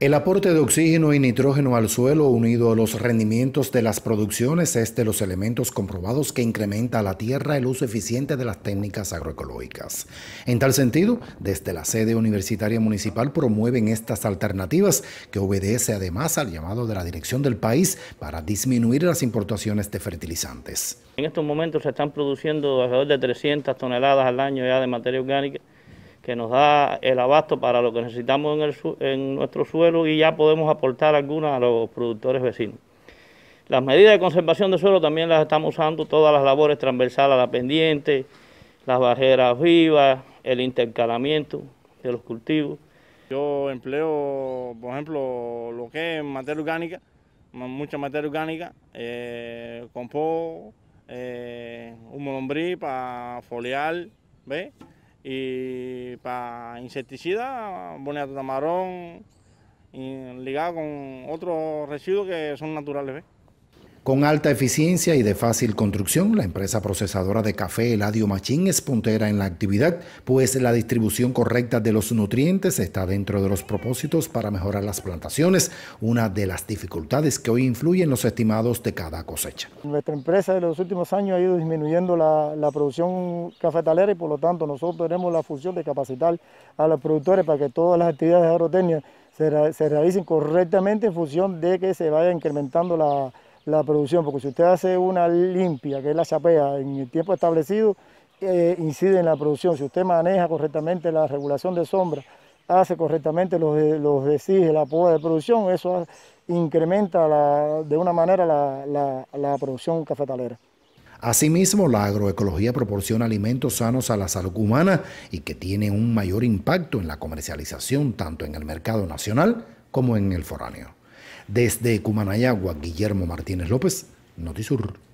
El aporte de oxígeno y nitrógeno al suelo unido a los rendimientos de las producciones es de los elementos comprobados que incrementa a la tierra el uso eficiente de las técnicas agroecológicas. En tal sentido, desde la sede universitaria municipal promueven estas alternativas que obedece además al llamado de la dirección del país para disminuir las importaciones de fertilizantes. En estos momentos se están produciendo alrededor de 300 toneladas al año ya de materia orgánica que nos da el abasto para lo que necesitamos en, nuestro suelo y ya podemos aportar algunas a los productores vecinos. Las medidas de conservación de suelo también las estamos usando, todas las labores transversales a la pendiente, las barreras vivas, el intercalamiento de los cultivos. Yo empleo, por ejemplo, lo que es materia orgánica, mucha materia orgánica, eh, compost, humo eh, lombriz para foliar, ¿ves? Y para insecticida, boniato tamarón, ligado con otros residuos que son naturales. Con alta eficiencia y de fácil construcción, la empresa procesadora de café Eladio Machín es puntera en la actividad, pues la distribución correcta de los nutrientes está dentro de los propósitos para mejorar las plantaciones, una de las dificultades que hoy influyen los estimados de cada cosecha. Nuestra empresa en los últimos años ha ido disminuyendo la, producción cafetalera y por lo tanto nosotros tenemos la función de capacitar a los productores para que todas las actividades agrotécnicas se, se realicen correctamente en función de que se vaya incrementando la la producción, porque si usted hace una limpia, que es la chapea, en el tiempo establecido, eh, incide en la producción. Si usted maneja correctamente la regulación de sombra, hace correctamente los, los la poda de producción, eso incrementa de una manera la, la producción cafetalera. Asimismo, la agroecología proporciona alimentos sanos a la salud humana y que tiene un mayor impacto en la comercialización tanto en el mercado nacional como en el foráneo. Desde Cumanayagua, Guillermo Martínez López, Notisur.